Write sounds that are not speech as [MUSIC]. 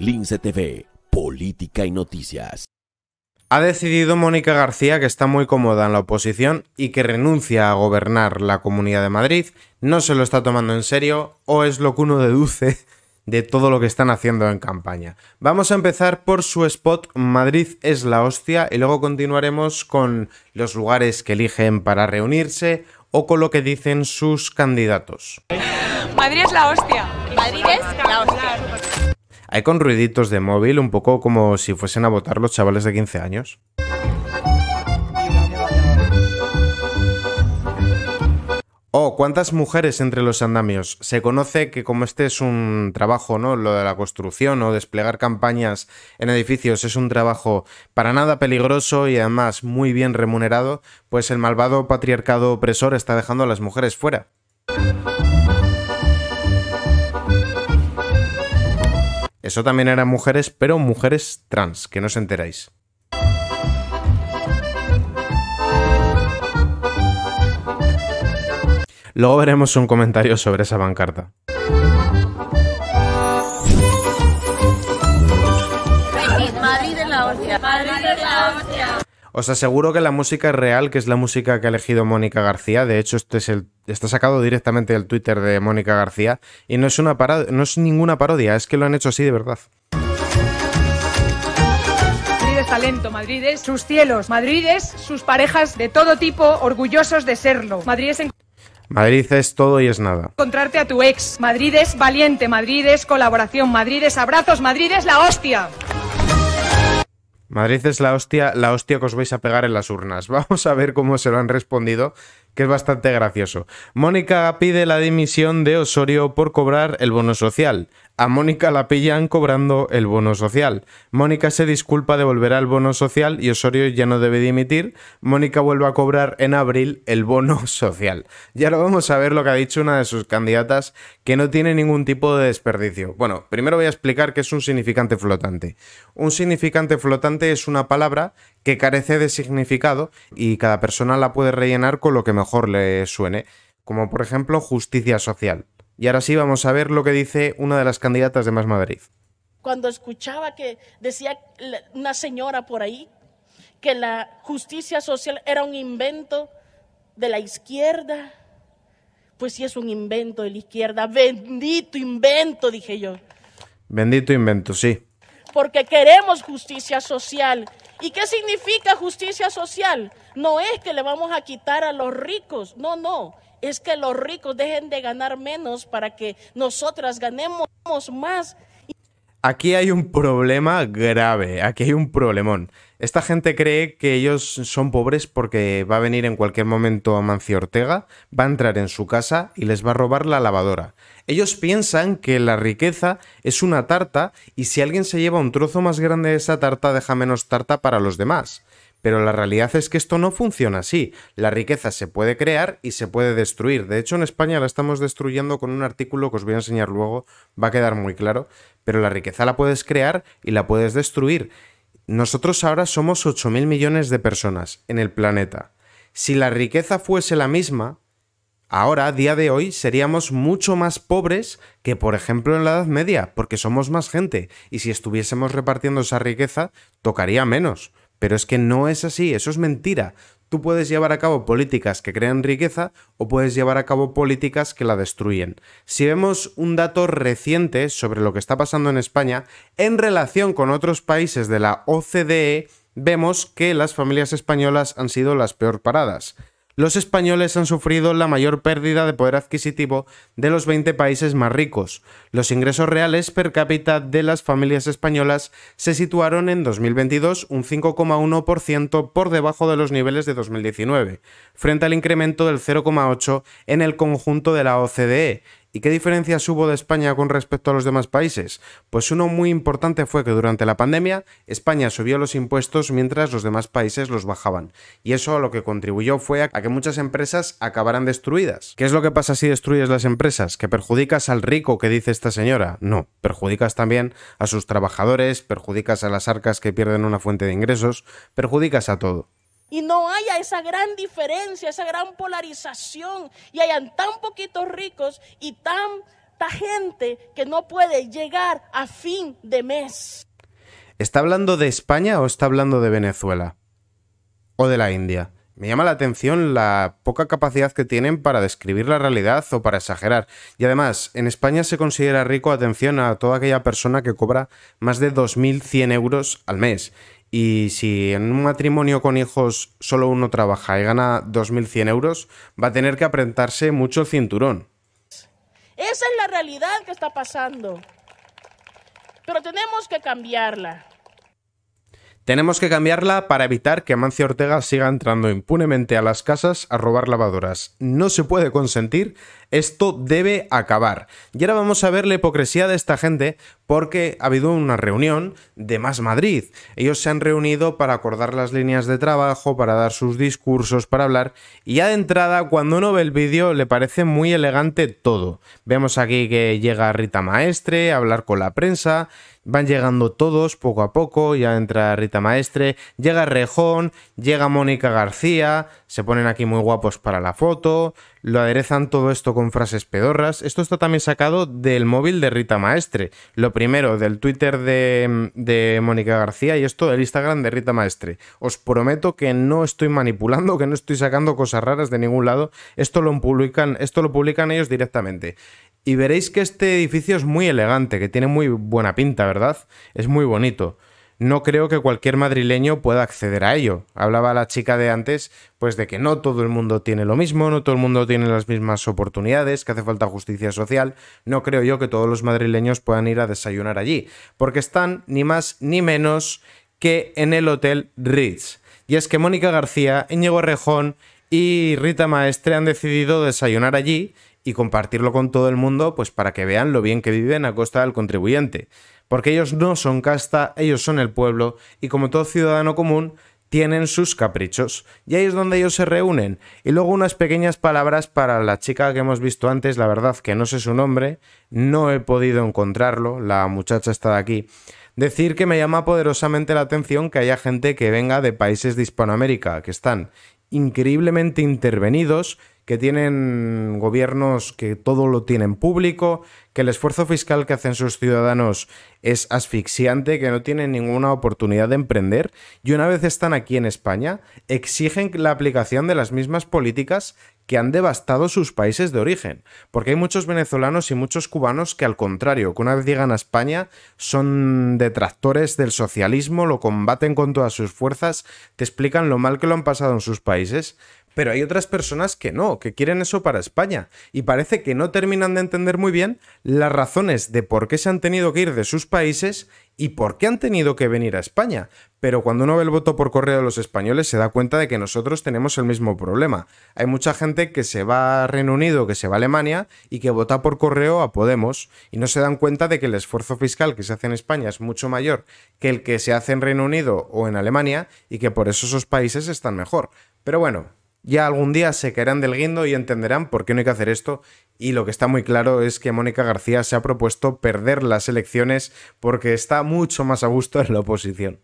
Lince TV, Política y Noticias. Ha decidido Mónica García que está muy cómoda en la oposición y que renuncia a gobernar la Comunidad de Madrid, no se lo está tomando en serio o es lo que uno deduce de todo lo que están haciendo en campaña. Vamos a empezar por su spot Madrid es la hostia y luego continuaremos con los lugares que eligen para reunirse o con lo que dicen sus candidatos. Madrid es la hostia. Madrid es la hostia. Hay con ruiditos de móvil, un poco como si fuesen a votar los chavales de 15 años. Oh, ¿cuántas mujeres entre los andamios? Se conoce que como este es un trabajo, ¿no? Lo de la construcción o desplegar campañas en edificios es un trabajo para nada peligroso y además muy bien remunerado, pues el malvado patriarcado opresor está dejando a las mujeres fuera. Eso también eran mujeres, pero mujeres trans, que no os enteráis. Luego veremos un comentario sobre esa pancarta. Os aseguro que la música es real, que es la música que ha elegido Mónica García. De hecho, este es el, está sacado directamente del Twitter de Mónica García. Y no es, una no es ninguna parodia, es que lo han hecho así de verdad. Madrid es talento, Madrid es sus cielos, Madrid es sus parejas de todo tipo, orgullosos de serlo. Madrid es... Madrid es todo y es nada. Encontrarte a tu ex. Madrid es valiente, Madrid es colaboración, Madrid es abrazos, Madrid es la hostia. Madrid es la hostia, la hostia que os vais a pegar en las urnas. [LAUGHS] Vamos a ver cómo se lo han respondido que es bastante gracioso. Mónica pide la dimisión de Osorio por cobrar el bono social. A Mónica la pillan cobrando el bono social. Mónica se disculpa, de volver el bono social y Osorio ya no debe dimitir. Mónica vuelve a cobrar en abril el bono [LAUGHS] social. Ya lo vamos a ver lo que ha dicho una de sus candidatas que no tiene ningún tipo de desperdicio. Bueno, primero voy a explicar qué es un significante flotante. Un significante flotante es una palabra que carece de significado y cada persona la puede rellenar con lo que mejor le suene, como por ejemplo justicia social. Y ahora sí vamos a ver lo que dice una de las candidatas de Más Madrid. Cuando escuchaba que decía una señora por ahí que la justicia social era un invento de la izquierda, pues sí es un invento de la izquierda, bendito invento, dije yo. Bendito invento, sí. Porque queremos justicia social ¿Y qué significa justicia social? No es que le vamos a quitar a los ricos, no, no, es que los ricos dejen de ganar menos para que nosotras ganemos más. Aquí hay un problema grave, aquí hay un problemón. Esta gente cree que ellos son pobres porque va a venir en cualquier momento Amancio Ortega, va a entrar en su casa y les va a robar la lavadora. Ellos piensan que la riqueza es una tarta y si alguien se lleva un trozo más grande de esa tarta deja menos tarta para los demás. Pero la realidad es que esto no funciona así. La riqueza se puede crear y se puede destruir. De hecho, en España la estamos destruyendo con un artículo que os voy a enseñar luego, va a quedar muy claro. Pero la riqueza la puedes crear y la puedes destruir. Nosotros ahora somos 8.000 millones de personas en el planeta. Si la riqueza fuese la misma, ahora, a día de hoy, seríamos mucho más pobres que, por ejemplo, en la Edad Media, porque somos más gente, y si estuviésemos repartiendo esa riqueza, tocaría menos. Pero es que no es así, eso es mentira. Tú puedes llevar a cabo políticas que crean riqueza o puedes llevar a cabo políticas que la destruyen. Si vemos un dato reciente sobre lo que está pasando en España, en relación con otros países de la OCDE, vemos que las familias españolas han sido las peor paradas los españoles han sufrido la mayor pérdida de poder adquisitivo de los 20 países más ricos. Los ingresos reales per cápita de las familias españolas se situaron en 2022 un 5,1% por debajo de los niveles de 2019, frente al incremento del 0,8% en el conjunto de la OCDE ¿Y qué diferencias hubo de España con respecto a los demás países? Pues uno muy importante fue que durante la pandemia España subió los impuestos mientras los demás países los bajaban. Y eso lo que contribuyó fue a que muchas empresas acabaran destruidas. ¿Qué es lo que pasa si destruyes las empresas? ¿Que perjudicas al rico que dice esta señora? No, perjudicas también a sus trabajadores, perjudicas a las arcas que pierden una fuente de ingresos, perjudicas a todo y no haya esa gran diferencia, esa gran polarización y hayan tan poquitos ricos y tanta gente que no puede llegar a fin de mes. ¿Está hablando de España o está hablando de Venezuela? ¿O de la India? Me llama la atención la poca capacidad que tienen para describir la realidad o para exagerar. Y además, en España se considera rico atención a toda aquella persona que cobra más de 2.100 euros al mes. Y si en un matrimonio con hijos solo uno trabaja y gana 2.100 euros, va a tener que apretarse mucho el cinturón. Esa es la realidad que está pasando. Pero tenemos que cambiarla. Tenemos que cambiarla para evitar que Mancio Ortega siga entrando impunemente a las casas a robar lavadoras. No se puede consentir esto debe acabar. Y ahora vamos a ver la hipocresía de esta gente porque ha habido una reunión de Más Madrid. Ellos se han reunido para acordar las líneas de trabajo, para dar sus discursos, para hablar. Y ya de entrada, cuando uno ve el vídeo, le parece muy elegante todo. Vemos aquí que llega Rita Maestre a hablar con la prensa. Van llegando todos poco a poco, ya entra Rita Maestre, llega Rejón, llega Mónica García, se ponen aquí muy guapos para la foto, lo aderezan todo esto con frases pedorras. Esto está también sacado del móvil de Rita Maestre. Lo primero, del Twitter de, Mónica García y esto del Instagram de Rita Maestre. Os prometo que no estoy manipulando, que no estoy sacando cosas raras de ningún lado. Esto lo esto lo publican ellos directamente. Y veréis que este edificio es muy elegante, que tiene muy buena pinta, ¿verdad? Es muy bonito no creo que cualquier madrileño pueda acceder a ello. Hablaba la chica de antes, pues de que no todo el mundo tiene lo mismo, no todo el mundo tiene las mismas oportunidades, que hace falta justicia social. No creo yo que todos los madrileños puedan ir a desayunar allí, porque están ni más ni menos que en el Hotel Ritz. Y es que Mónica García, Íñigo Rejón y Rita Maestre han decidido desayunar allí y compartirlo con todo el mundo, pues para que vean lo bien que viven a costa del contribuyente porque ellos no son casta, ellos son el pueblo, y como todo ciudadano común, tienen sus caprichos. Y ahí es donde ellos se reúnen. Y luego unas pequeñas palabras para la chica que hemos visto antes, la verdad que no sé su nombre, no he podido encontrarlo, la muchacha está de aquí. Decir que me llama poderosamente la atención que haya gente que venga de países de Hispanoamérica, que están increíblemente intervenidos que tienen gobiernos que todo lo tienen público, que el esfuerzo fiscal que hacen sus ciudadanos es asfixiante, que no tienen ninguna oportunidad de emprender, y una vez están aquí en España, exigen la aplicación de las mismas políticas que han devastado sus países de origen. Porque hay muchos venezolanos y muchos cubanos que al contrario, que una vez llegan a España, son detractores del socialismo, lo combaten con todas sus fuerzas, te explican lo mal que lo han pasado en sus países, pero hay otras personas que no, que quieren eso para España. Y parece que no terminan de entender muy bien las razones de por qué se han tenido que ir de sus países y por qué han tenido que venir a España. Pero cuando uno ve el voto por correo de los españoles se da cuenta de que nosotros tenemos el mismo problema. Hay mucha gente que se va a Reino Unido, que se va a Alemania y que vota por correo a Podemos y no se dan cuenta de que el esfuerzo fiscal que se hace en España es mucho mayor que el que se hace en Reino Unido o en Alemania y que por eso esos países están mejor. Pero bueno, ya algún día se caerán del guindo y entenderán por qué no hay que hacer esto. Y lo que está muy claro es que Mónica García se ha propuesto perder las elecciones porque está mucho más a gusto en la oposición.